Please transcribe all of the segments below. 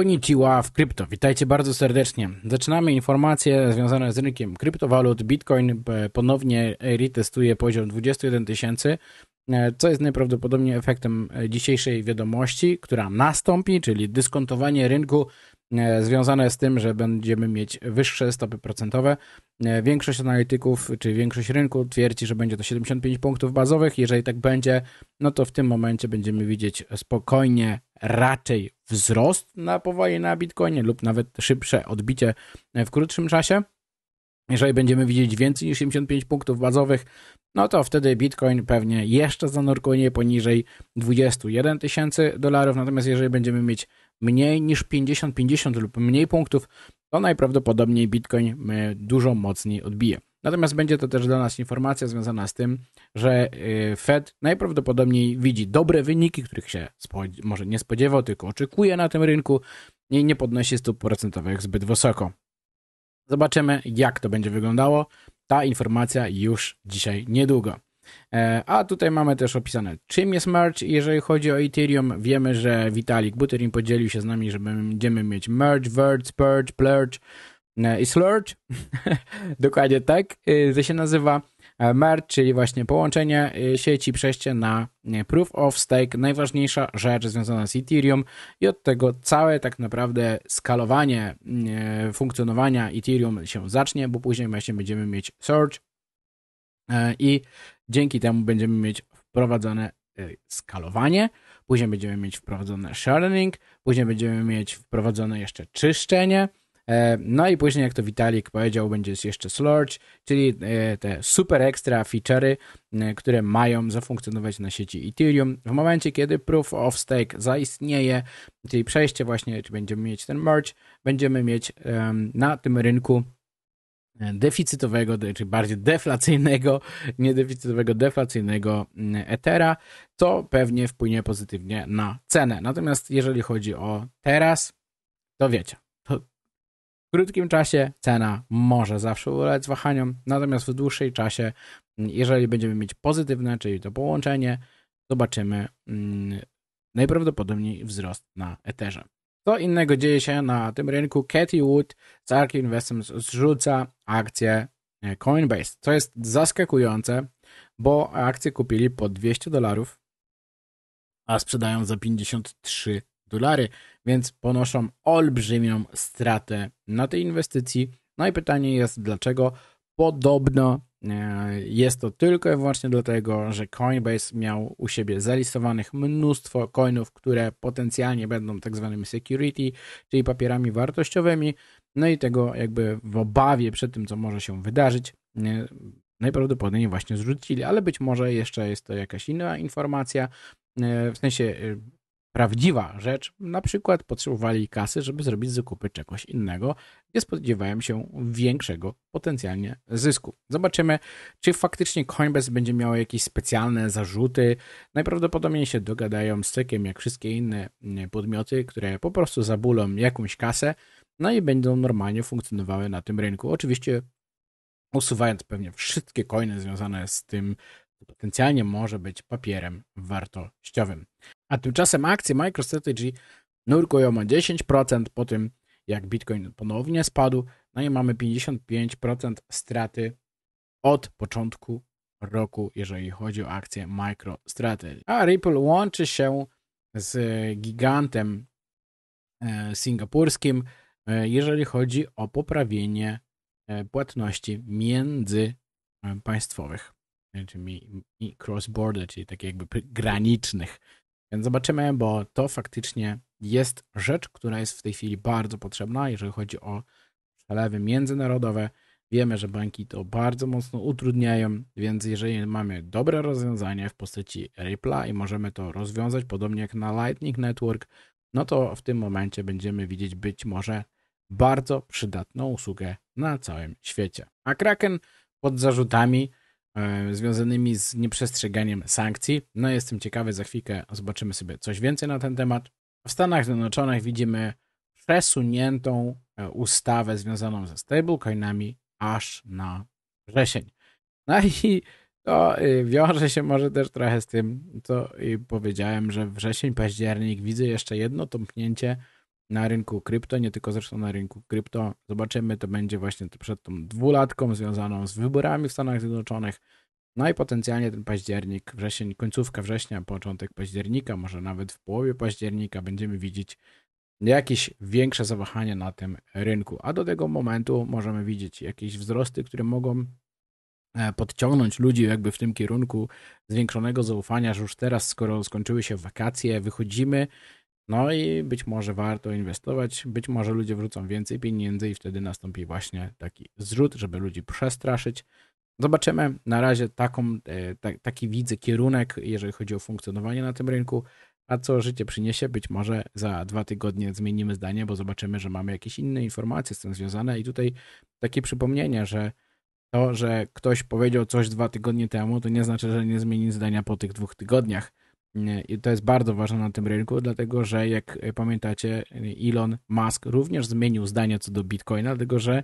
Konnichiwa w krypto. Witajcie bardzo serdecznie. Zaczynamy informacje związane z rynkiem kryptowalut. Bitcoin e, ponownie retestuje poziom 21 tysięcy, e, co jest najprawdopodobniej efektem e, dzisiejszej wiadomości, która nastąpi, czyli dyskontowanie rynku E, związane z tym, że będziemy mieć wyższe stopy procentowe. E, większość analityków czy większość rynku twierdzi, że będzie to 75 punktów bazowych. Jeżeli tak będzie, no to w tym momencie będziemy widzieć spokojnie raczej wzrost na powoli na Bitcoinie lub nawet szybsze odbicie w krótszym czasie. Jeżeli będziemy widzieć więcej niż 75 punktów bazowych, no to wtedy Bitcoin pewnie jeszcze zanurkuje poniżej 21 tysięcy dolarów. Natomiast jeżeli będziemy mieć mniej niż 50-50 lub mniej punktów, to najprawdopodobniej Bitcoin e, dużo mocniej odbije. Natomiast będzie to też dla nas informacja związana z tym, że e, Fed najprawdopodobniej widzi dobre wyniki, których się może nie spodziewał, tylko oczekuje na tym rynku i nie podnosi stóp procentowych zbyt wysoko. Zobaczymy, jak to będzie wyglądało. Ta informacja już dzisiaj niedługo. E, a tutaj mamy też opisane, czym jest merge. Jeżeli chodzi o Ethereum, wiemy, że Vitalik Buterin podzielił się z nami, że będziemy mieć merge, verge, purge, plurge e, i slurge. Dokładnie tak e, to się nazywa. Merge, czyli właśnie połączenie sieci, przejście na Proof of Stake, najważniejsza rzecz związana z Ethereum i od tego całe tak naprawdę skalowanie funkcjonowania Ethereum się zacznie, bo później właśnie będziemy mieć search i Dzięki temu będziemy mieć wprowadzone e, skalowanie, później będziemy mieć wprowadzone sharding, później będziemy mieć wprowadzone jeszcze czyszczenie, e, no i później, jak to Witalik powiedział, będzie jeszcze Slurge, czyli e, te super extra feature'y, które mają zafunkcjonować na sieci Ethereum. W momencie, kiedy Proof of Stake zaistnieje, czyli przejście właśnie, czy będziemy mieć ten merge, będziemy mieć na tym rynku deficytowego, czy bardziej deflacyjnego, nie deficytowego, deflacyjnego mm, etera, to pewnie wpłynie pozytywnie na cenę. Natomiast jeżeli chodzi o teraz, to wiecie, to w krótkim czasie cena może zawsze ulec wahaniom, natomiast w dłuższej czasie, mm, jeżeli będziemy mieć pozytywne, czyli to połączenie, zobaczymy mm, najprawdopodobniej wzrost na eterze. Co innego dzieje się na tym rynku. Katie Wood z ARK Investments zrzuca akcję e, Coinbase, co jest zaskakujące, bo akcje kupili po 200 dolarów, a sprzedają za 53 dolary, więc ponoszą olbrzymią stratę na tej inwestycji. No i pytanie jest, dlaczego podobno E, jest to tylko i wyłącznie dlatego, że Coinbase miał u siebie zalistowanych mnóstwo coinów, które potencjalnie będą tak zwanymi security, czyli papierami wartościowymi. No i tego jakby w obawie przed tym, co może się wydarzyć, e, najprawdopodobniej właśnie zrzucili, ale być może jeszcze jest to jakaś inna informacja. E, w sensie prawdziwa rzecz. Na przykład potrzebowali kasy, żeby zrobić zakupy czegoś innego, gdzie spodziewałem się większego potencjalnie zysku. Zobaczymy, czy faktycznie Coinbase będzie miało jakieś specjalne zarzuty. Najprawdopodobniej się dogadają z cekiem, jak wszystkie inne mm, podmioty, które po prostu zabulą jakąś kasę, no i będą normalnie funkcjonowały na tym rynku. Oczywiście usuwając pewnie wszystkie coiny związane z tym potencjalnie może być papierem wartościowym. A tymczasem akcje MicroStrategy nurkują o 10% po tym, jak Bitcoin ponownie spadł, no i mamy 55% straty od początku roku, jeżeli chodzi o akcję MicroStrategy. A Ripple łączy się z gigantem e, singapurskim, e, jeżeli chodzi o poprawienie e, płatności międzypaństwowych i cross-border, czyli takich jakby granicznych. Więc zobaczymy, bo to faktycznie jest rzecz, która jest w tej chwili bardzo potrzebna, jeżeli chodzi o przelewy międzynarodowe. Wiemy, że banki to bardzo mocno utrudniają, więc jeżeli mamy dobre rozwiązanie w postaci Ripple i możemy to rozwiązać podobnie jak na Lightning Network, no to w tym momencie będziemy widzieć być może bardzo przydatną usługę na całym świecie. A Kraken pod zarzutami E, związanymi z nieprzestrzeganiem sankcji. No jestem ciekawy, za chwilkę zobaczymy sobie coś więcej na ten temat. W Stanach Zjednoczonych widzimy przesuniętą e, ustawę związaną ze stablecoinami aż na wrzesień. No i to e, wiąże się może też trochę z tym, co powiedziałem, że wrzesień, październik widzę jeszcze jedno tąpnięcie na rynku krypto, nie tylko zresztą na rynku krypto. Zobaczymy, to będzie właśnie przed tą dwulatką związaną z wyborami w Stanach Zjednoczonych. No i potencjalnie ten październik, wrzesień, końcówka września, początek października, może nawet w połowie października będziemy widzieć jakieś większe zawahanie na tym rynku. A do tego momentu możemy widzieć jakieś wzrosty, które mogą e, podciągnąć ludzi jakby w tym kierunku zwiększonego zaufania, że już teraz, skoro skończyły się wakacje, wychodzimy, no i być może warto inwestować, być może ludzie wrócą więcej pieniędzy i wtedy nastąpi właśnie taki zrzut, żeby ludzi przestraszyć. Zobaczymy. Na razie taką, e, taki widzę kierunek, jeżeli chodzi o funkcjonowanie na tym rynku. A co życie przyniesie, być może za dwa tygodnie zmienimy zdanie, bo zobaczymy, że mamy jakieś inne informacje z tym związane. I tutaj takie przypomnienie, że to, że ktoś powiedział coś dwa tygodnie temu, to nie znaczy, że nie zmieni zdania po tych dwóch tygodniach. I to jest bardzo ważne na tym rynku, dlatego że jak pamiętacie, Elon Musk również zmienił zdanie co do Bitcoina, dlatego że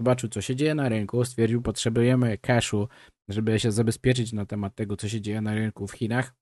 zobaczył, co się dzieje na rynku, stwierdził, potrzebujemy cashu, żeby się zabezpieczyć na temat tego, co się dzieje na rynku w Chinach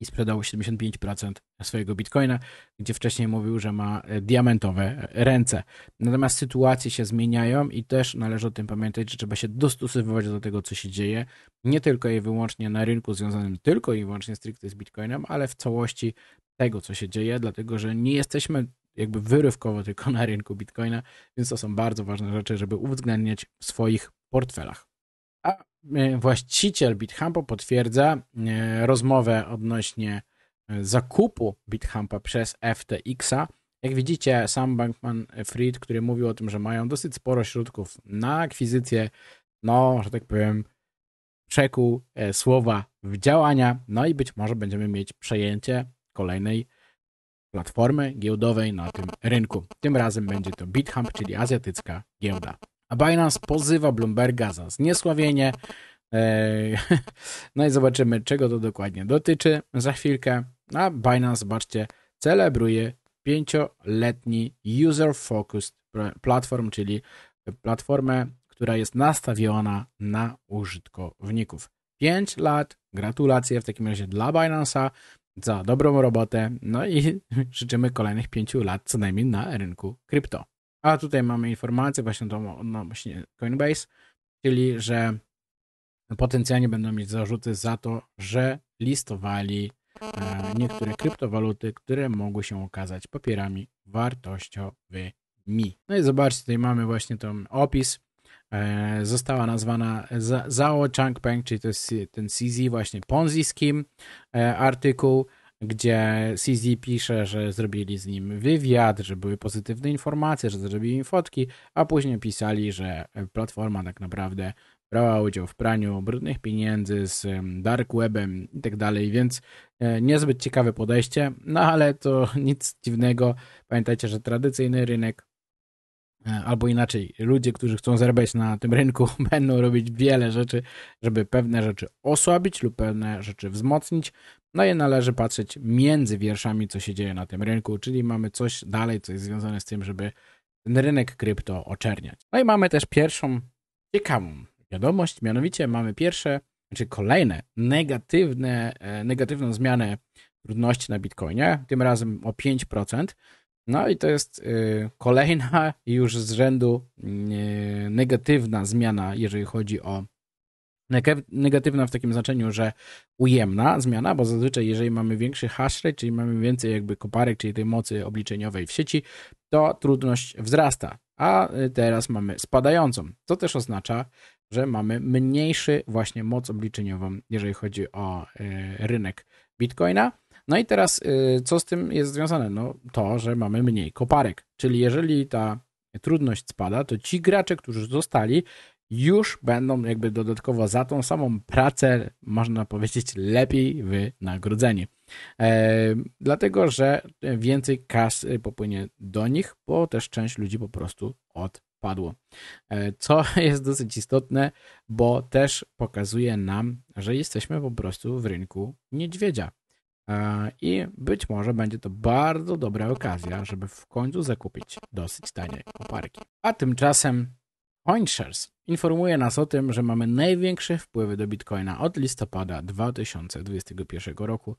i sprzedał 75% swojego bitcoina, gdzie wcześniej mówił, że ma e, diamentowe e, ręce. Natomiast sytuacje się zmieniają i też należy o tym pamiętać, że trzeba się dostosowywać do tego, co się dzieje, nie tylko i wyłącznie na rynku związanym tylko i wyłącznie stricte z bitcoinem, ale w całości tego, co się dzieje, dlatego że nie jesteśmy jakby wyrywkowo tylko na rynku bitcoina, więc to są bardzo ważne rzeczy, żeby uwzględniać w swoich portfelach. E, właściciel BitHampa potwierdza e, rozmowę odnośnie e, zakupu BitHampa przez FTX-a. Jak widzicie, sam Bankman Fried, który mówił o tym, że mają dosyć sporo środków na akwizycję, no, że tak powiem, przekuł słowa w działania, no i być może będziemy mieć przejęcie kolejnej platformy giełdowej na tym rynku. Tym razem będzie to BitHump, czyli azjatycka giełda. A Binance pozywa Bloomberga za zniesławienie. E, no i zobaczymy, czego to dokładnie dotyczy za chwilkę. A Binance, zobaczcie, celebruje pięcioletni user-focused platform, czyli platformę, która jest nastawiona na użytkowników. 5 lat, gratulacje w takim razie dla Binance'a za dobrą robotę, no i życzymy kolejnych 5 lat co najmniej na rynku krypto. A tutaj mamy informację właśnie tą, no właśnie Coinbase, czyli że potencjalnie będą mieć zarzuty za to, że listowali e, niektóre kryptowaluty, które mogły się okazać papierami wartościowymi. No i zobaczcie, tutaj mamy właśnie ten opis. E, została nazwana Zao Changpeng, czyli to jest ten CZ właśnie Ponzi Scheme e, artykuł gdzie CZ pisze, że zrobili z nim wywiad, że były pozytywne informacje, że zrobili im fotki, a później pisali, że platforma tak naprawdę brała udział w praniu brudnych pieniędzy z dark webem i tak dalej, więc e, niezbyt ciekawe podejście, no ale to nic dziwnego. Pamiętajcie, że tradycyjny rynek E, albo inaczej, ludzie, którzy chcą zarabiać na tym rynku, będą robić wiele rzeczy, żeby pewne rzeczy osłabić lub pewne rzeczy wzmocnić. No i należy patrzeć między wierszami, co się dzieje na tym rynku, czyli mamy coś dalej, co jest związane z tym, żeby ten rynek krypto oczerniać. No i mamy też pierwszą ciekawą wiadomość, mianowicie mamy pierwsze, znaczy kolejne negatywne, e, negatywną zmianę trudności na Bitcoinie, tym razem o 5%. No i to jest y, kolejna już z rzędu y, negatywna zmiana, jeżeli chodzi o negatywna w takim znaczeniu, że ujemna zmiana, bo zazwyczaj jeżeli mamy większy hash rate, czyli mamy więcej jakby koparek, czyli tej mocy obliczeniowej w sieci, to trudność wzrasta, a y, teraz mamy spadającą, co też oznacza, że mamy mniejszy właśnie moc obliczeniową, jeżeli chodzi o rynek Bitcoina. No i teraz, y, co z tym jest związane? No to, że mamy mniej koparek, czyli jeżeli ta trudność spada, to ci gracze, którzy zostali, już będą jakby dodatkowo za tą samą pracę, można powiedzieć, lepiej wynagrodzeni. E, dlatego, że więcej kas popłynie do nich, bo też część ludzi po prostu odpadło. E, co jest dosyć istotne, bo też pokazuje nam, że jesteśmy po prostu w rynku niedźwiedzia. E, I być może będzie to bardzo dobra okazja, żeby w końcu zakupić dosyć tanie koparki. A tymczasem CoinShares informuje nas o tym, że mamy największe wpływy do Bitcoina od listopada 2021 roku.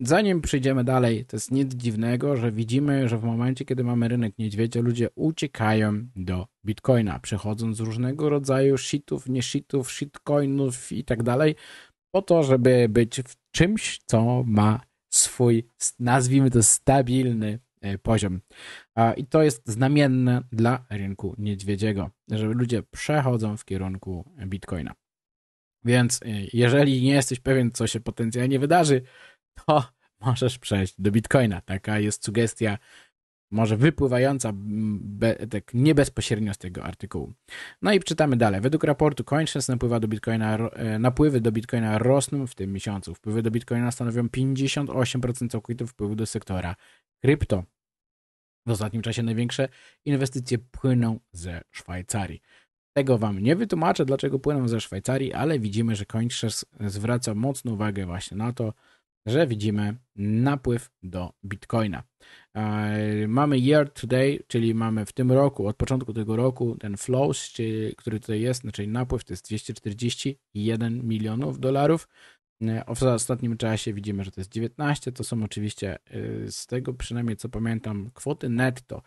Zanim przejdziemy dalej, to jest nic dziwnego, że widzimy, że w momencie, kiedy mamy rynek niedźwiedzia, ludzie uciekają do Bitcoina, przechodząc z różnego rodzaju shitów, nie shitów, shitcoinów i tak dalej, po to, żeby być w czymś, co ma swój, nazwijmy to, stabilny e, poziom. I to jest znamienne dla rynku niedźwiedziego, że ludzie przechodzą w kierunku bitcoina. Więc e, jeżeli nie jesteś pewien, co się potencjalnie wydarzy, to możesz przejść do bitcoina. Taka jest sugestia może wypływająca be, tak nie bezpośrednio z tego artykułu. No i czytamy dalej. Według raportu CoinShares napływa do Bitcoina, e, napływy do Bitcoina rosną w tym miesiącu. Wpływy do Bitcoina stanowią 58% całkowitych wpływów do sektora krypto. W ostatnim czasie największe inwestycje płyną ze Szwajcarii. Tego Wam nie wytłumaczę, dlaczego płyną ze Szwajcarii, ale widzimy, że CoinShares zwraca mocną uwagę właśnie na to, że widzimy napływ do Bitcoina. E, mamy year today, czyli mamy w tym roku, od początku tego roku, ten flows, który tutaj jest, czyli znaczy napływ, to jest 241 milionów dolarów. E, w ostatnim czasie widzimy, że to jest 19. To są oczywiście e, z tego przynajmniej co pamiętam kwoty netto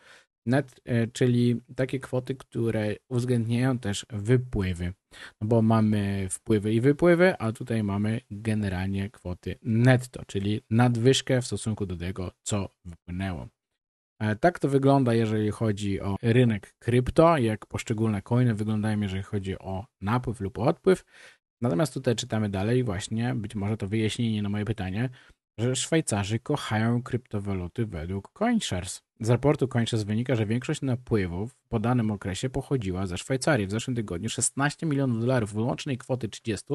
net, e, czyli takie kwoty, które uwzględniają też wypływy, no bo mamy wpływy i wypływy, a tutaj mamy generalnie kwoty netto, czyli nadwyżkę w stosunku do tego, co wypłynęło. E, tak to wygląda, jeżeli chodzi o rynek krypto, jak poszczególne coiny wyglądają, jeżeli chodzi o napływ lub odpływ. Natomiast tutaj czytamy dalej, właśnie, być może to wyjaśnienie na moje pytanie, że Szwajcarzy kochają kryptowaluty według CoinShares. Z raportu CoinShares wynika, że większość napływów w podanym okresie pochodziła ze Szwajcarii. W zeszłym tygodniu 16 milionów dolarów w łącznej kwoty 30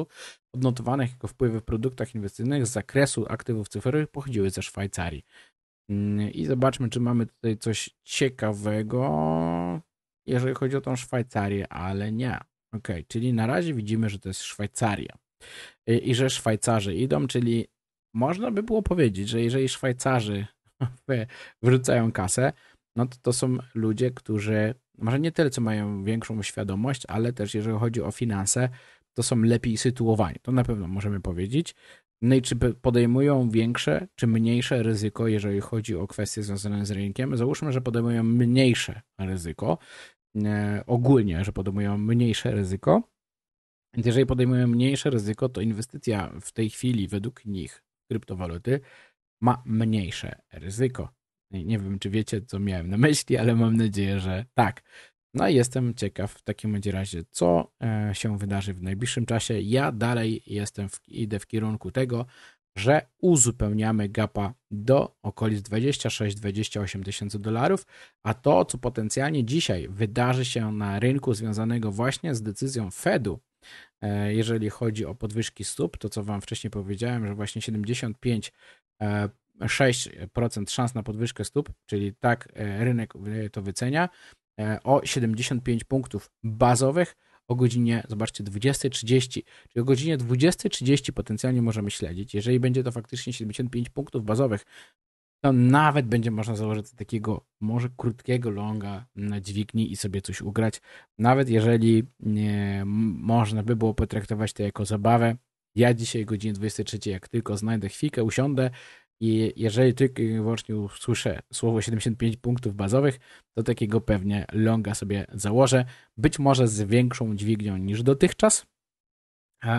odnotowanych jako wpływy w produktach inwestycyjnych z zakresu aktywów cyfrowych pochodziły ze Szwajcarii. Mm, I zobaczmy, czy mamy tutaj coś ciekawego, jeżeli chodzi o tą Szwajcarię, ale nie. Ok, czyli na razie widzimy, że to jest Szwajcaria i że Szwajcarzy idą, czyli można by było powiedzieć, że jeżeli Szwajcarzy wrzucają kasę, no to to są ludzie, którzy może nie tyle, co mają większą świadomość, ale też jeżeli chodzi o finanse, to są lepiej sytuowani. To na pewno możemy powiedzieć. No i czy podejmują większe czy mniejsze ryzyko, jeżeli chodzi o kwestie związane z rynkiem? Załóżmy, że podejmują mniejsze ryzyko, e, ogólnie, że podejmują mniejsze ryzyko. Więc jeżeli podejmują mniejsze ryzyko, to inwestycja w tej chwili według nich kryptowaluty ma mniejsze ryzyko. Nie wiem, czy wiecie, co miałem na myśli, ale mam nadzieję, że tak. No i jestem ciekaw w takim razie, co e, się wydarzy w najbliższym czasie. Ja dalej jestem w, idę w kierunku tego, że uzupełniamy gapa do okolic 26-28 tysięcy dolarów, a to, co potencjalnie dzisiaj wydarzy się na rynku związanego właśnie z decyzją Fedu E, jeżeli chodzi o podwyżki stóp, to co Wam wcześniej powiedziałem, że właśnie 75,6% e, szans na podwyżkę stóp, czyli tak e, rynek to wycenia, o 75 punktów bazowych o godzinie, zobaczcie, 20.30, czyli o godzinie 20.30 potencjalnie możemy śledzić. Jeżeli będzie to faktycznie 75 punktów bazowych to nawet będzie można założyć takiego może krótkiego longa na dźwigni i sobie coś ugrać. Nawet jeżeli nie, można by było potraktować to jako zabawę. Ja dzisiaj godzinie 23, jak tylko znajdę chwilkę, usiądę i jeżeli tylko i wyłącznie usłyszę słowo 75 punktów bazowych, to takiego pewnie longa sobie założę. Być może z większą dźwignią niż dotychczas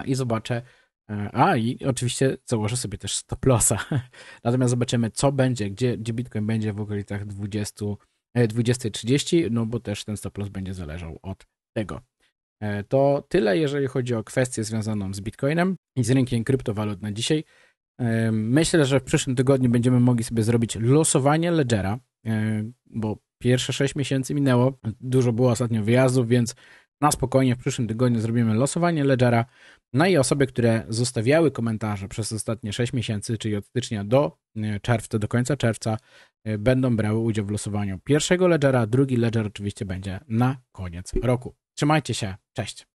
i zobaczę, E, a i oczywiście założę sobie też stop lossa. Natomiast zobaczymy, co będzie, gdzie, gdzie Bitcoin będzie w okolicach 20, 20-30, e, no bo też ten stop loss będzie zależał od tego. E, to tyle, jeżeli chodzi o kwestię związaną z Bitcoinem i z rynkiem kryptowalut na dzisiaj. Myślę, że w przyszłym tygodniu będziemy mogli sobie zrobić losowanie ledgera, bo pierwsze 6 miesięcy minęło, dużo było ostatnio wyjazdów, więc na spokojnie w przyszłym tygodniu zrobimy losowanie Ledgera. No i osoby, które zostawiały komentarze przez ostatnie 6 miesięcy, czyli od stycznia do e, czerwca, do końca czerwca, e, będą brały udział w losowaniu pierwszego Ledgera. Drugi Ledger oczywiście będzie na koniec roku. Trzymajcie się, cześć.